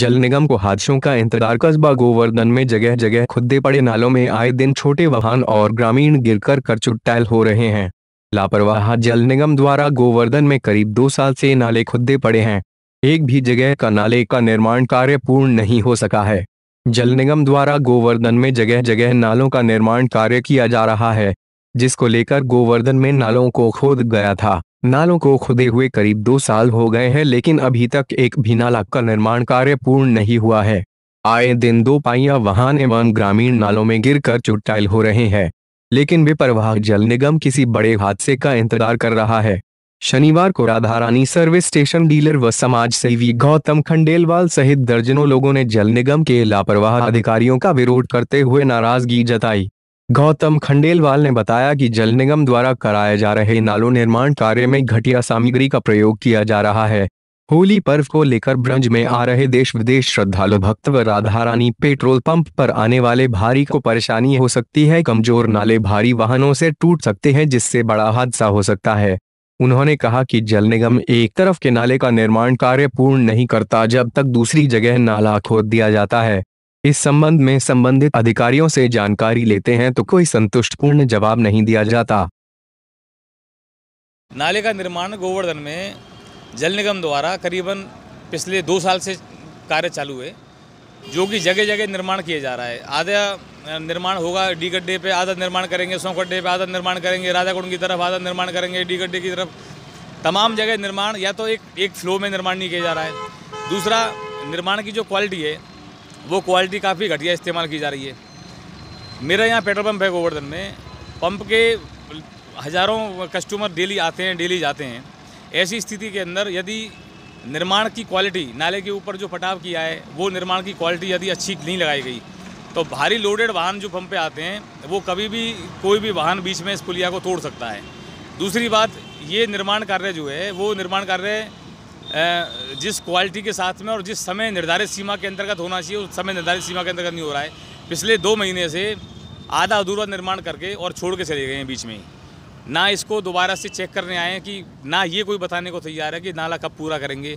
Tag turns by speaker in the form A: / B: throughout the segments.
A: जल निगम को हादसों का इंतजार कस्बा गोवर्धन में जगह जगह खुदे पड़े नालों में आए दिन छोटे वाहन और ग्रामीण गिरकर कर चुट्टैल हो रहे हैं लापरवाह जल निगम द्वारा गोवर्धन में करीब दो साल से नाले खुदे पड़े हैं एक भी जगह का नाले का निर्माण कार्य पूर्ण नहीं हो सका है जल निगम द्वारा गोवर्धन में जगह जगह नालों का निर्माण कार्य किया जा रहा है जिसको लेकर गोवर्धन में नालों को खोद गया था नालों को खुदे हुए करीब दो साल हो गए हैं लेकिन अभी तक एक भी नाला का निर्माण कार्य पूर्ण नहीं हुआ है आए दिन दो पाइया वाहन एवं ग्रामीण नालों में गिरकर चुट्टाइल हो रहे हैं लेकिन बेपरवाह जल निगम किसी बड़े हादसे का इंतजार कर रहा है शनिवार को Radha Rani service station dealer व समाज सेवी गौतम खंडेलवाल सहित दर्जनों लोगों ने जल निगम के लापरवाह अधिकारियों का विरोध करते हुए नाराजगी जताई गौतम खंडेलवाल ने बताया कि जल निगम द्वारा कराए जा रहे नालों निर्माण कार्य में घटिया सामग्री का प्रयोग किया जा रहा है होली पर्व को लेकर ब्रंज में आ रहे देश विदेश श्रद्धालु भक्त व राधा रानी पेट्रोल पंप पर आने वाले भारी को परेशानी हो सकती है कमजोर नाले भारी वाहनों से टूट सकते हैं जिससे बड़ा हादसा हो सकता है उन्होंने कहा कि जल निगम एक तरफ के नाले का निर्माण कार्य पूर्ण नहीं करता जब तक दूसरी जगह नाला खोद दिया जाता है इस संबंध में संबंधित अधिकारियों से जानकारी लेते हैं तो कोई संतुष्टपूर्ण जवाब नहीं दिया जाता
B: नाले का निर्माण गोवर्धन में जल निगम द्वारा करीबन पिछले दो साल से कार्य चालू है जो कि जगह जगह निर्माण किया जा रहा है आधा निर्माण होगा डी गड्ढे पे आधा निर्माण करेंगे सौ गड्ढे पे आधा निर्माण करेंगे कुंड की तरफ आधा निर्माण करेंगे डी गड्ढे की तरफ तमाम जगह निर्माण या तो एक एक फ्लो में निर्माण नहीं किया जा रहा है दूसरा निर्माण की जो क्वालिटी है वो क्वालिटी काफ़ी घटिया इस्तेमाल की जा रही है मेरा यहाँ पेट्रोल पंप है गोवर्धन में पंप के हज़ारों कस्टमर डेली आते हैं डेली जाते हैं ऐसी स्थिति के अंदर यदि निर्माण की क्वालिटी नाले के ऊपर जो पटाव किया है वो निर्माण की क्वालिटी यदि अच्छी नहीं लगाई गई तो भारी लोडेड वाहन जो पंप पे आते हैं वो कभी भी कोई भी वाहन बीच में इस पुलिया को तोड़ सकता है दूसरी बात ये निर्माण कार्य जो है वो निर्माण कार्य जिस क्वालिटी के साथ में और जिस समय निर्धारित सीमा के अंतर्गत होना चाहिए उस समय निर्धारित सीमा के अंतर्गत नहीं हो रहा है पिछले दो महीने से आधा अधूरा निर्माण करके और छोड़ के चले गए हैं बीच में ना इसको दोबारा से चेक करने आए हैं कि ना ये कोई बताने को तैयार है कि नाला कब पूरा करेंगे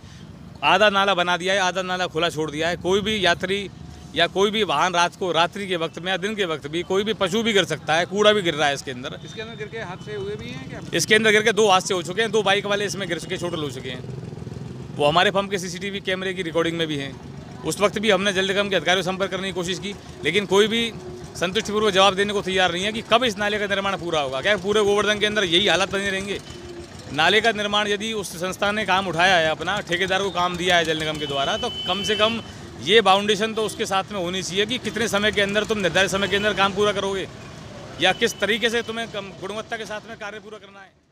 B: आधा नाला बना दिया है आधा नाला खुला छोड़ दिया है कोई भी यात्री या कोई भी वाहन रात को रात्रि के वक्त में या दिन के वक्त भी कोई भी पशु भी गिर सकता है कूड़ा भी गिर रहा है इसके अंदर इसके अंदर गिर के हादसे हुए भी हैं क्या इसके अंदर गिर के दो हादसे हो चुके हैं दो बाइक वाले इसमें गिर चुके छोटे हो चुके हैं वो हमारे फर्म के सीसीटीवी कैमरे की रिकॉर्डिंग में भी हैं उस वक्त भी हमने जल्द निगम के अधिकारियों संपर्क करने की कोशिश की लेकिन कोई भी संतुष्टिपूर्वक जवाब देने को तैयार नहीं है कि कब इस नाले का निर्माण पूरा होगा क्या पूरे गोवर्धन के अंदर यही हालत बने रहेंगे नाले का निर्माण यदि उस संस्था ने काम उठाया है अपना ठेकेदार को काम दिया है जल निगम के द्वारा तो कम से कम ये बाउंडेशन तो उसके साथ में होनी चाहिए कि कितने समय के अंदर तुम निर्धारित समय के अंदर काम पूरा करोगे या किस तरीके से तुम्हें गुणवत्ता के साथ में कार्य पूरा करना है